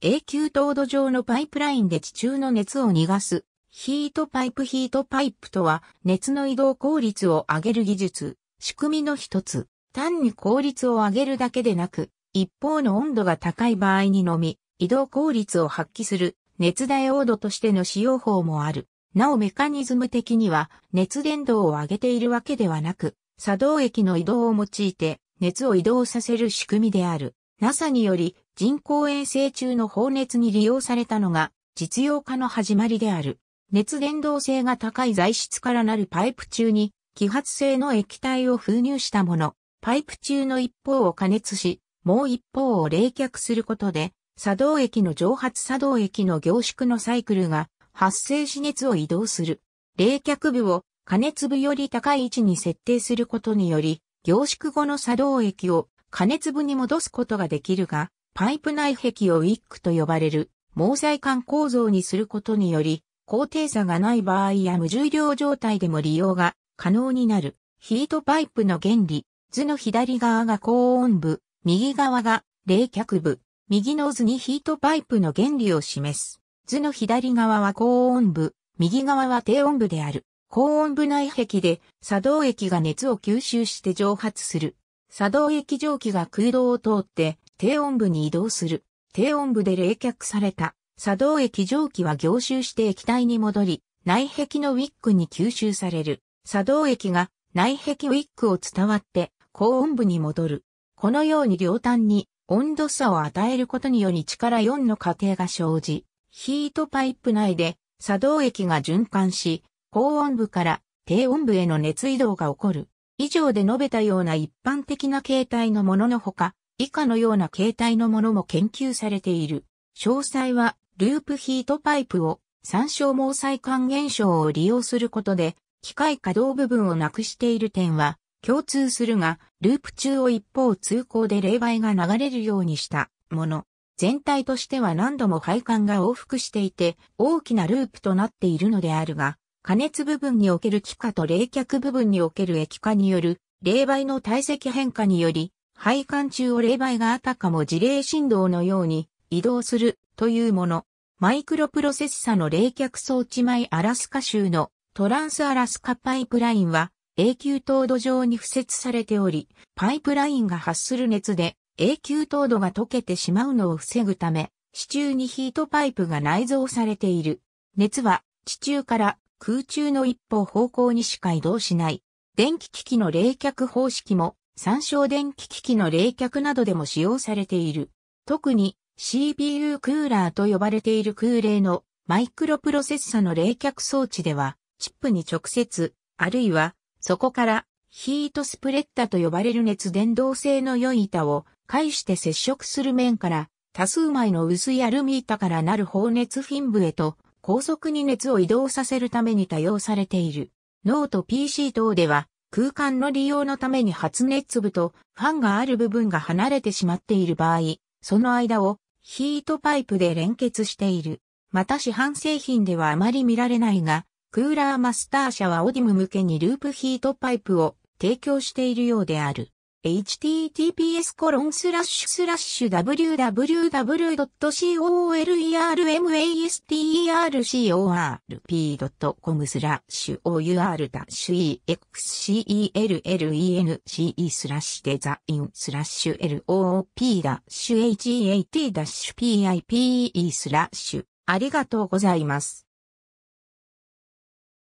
永久凍土状のパイプラインで地中の熱を逃がす、ヒートパイプヒートパイプとは、熱の移動効率を上げる技術、仕組みの一つ。単に効率を上げるだけでなく、一方の温度が高い場合にのみ、移動効率を発揮する熱ダイオードとしての使用法もある。なおメカニズム的には熱伝導を上げているわけではなく、作動液の移動を用いて熱を移動させる仕組みである。NASA により人工衛星中の放熱に利用されたのが実用化の始まりである。熱伝導性が高い材質からなるパイプ中に揮発性の液体を封入したもの。パイプ中の一方を加熱し、もう一方を冷却することで、作動液の蒸発作動液の凝縮のサイクルが発生し熱を移動する。冷却部を加熱部より高い位置に設定することにより、凝縮後の作動液を加熱部に戻すことができるが、パイプ内壁をウィックと呼ばれる毛細管構造にすることにより、高低差がない場合や無重量状態でも利用が可能になる。ヒートパイプの原理、図の左側が高温部、右側が冷却部、右の図にヒートパイプの原理を示す。図の左側は高温部、右側は低温部である。高温部内壁で作動液が熱を吸収して蒸発する。作動液蒸気が空洞を通って低温部に移動する。低温部で冷却された作動液蒸気は凝集して液体に戻り、内壁のウィックに吸収される。作動液が内壁ウィックを伝わって高温部に戻る。このように両端に温度差を与えることにより力4の過程が生じ、ヒートパイプ内で作動液が循環し、高温部から低温部への熱移動が起こる。以上で述べたような一般的な形態のもののほか、以下のような形態のものも研究されている。詳細は、ループヒートパイプを参照毛細管現象を利用することで、機械稼働部分をなくしている点は共通するが、ループ中を一方通行で冷媒が流れるようにしたもの。全体としては何度も配管が往復していて、大きなループとなっているのであるが、加熱部分における気化と冷却部分における液化による冷媒の体積変化により、配管中を冷媒があたかも事例振動のように移動するというもの。マイクロプロセッサの冷却装置前アラスカ州のトランスアラスカパイプラインは永久凍土上に付設されており、パイプラインが発する熱で永久凍土が溶けてしまうのを防ぐため、地中にヒートパイプが内蔵されている。熱は地中から空中の一方方向にしか移動しない。電気機器の冷却方式も、参照電気機器の冷却などでも使用されている。特に CPU クーラーと呼ばれている空冷のマイクロプロセッサの冷却装置では、チップに直接、あるいは、そこからヒートスプレッダと呼ばれる熱伝導性の良い板を介して接触する面から多数枚の薄いアルミ板からなる放熱フィン部へと高速に熱を移動させるために多用されている。ノート PC 等では空間の利用のために発熱部とファンがある部分が離れてしまっている場合、その間をヒートパイプで連結している。また市販製品ではあまり見られないが、クーラーマスター社はオディム向けにループヒートパイプを提供しているようである。https コロンスラッシュスラッシュ www.colormastercorp.com our-excellence スラッシュデ lop-hat-pipe ありがとうございます。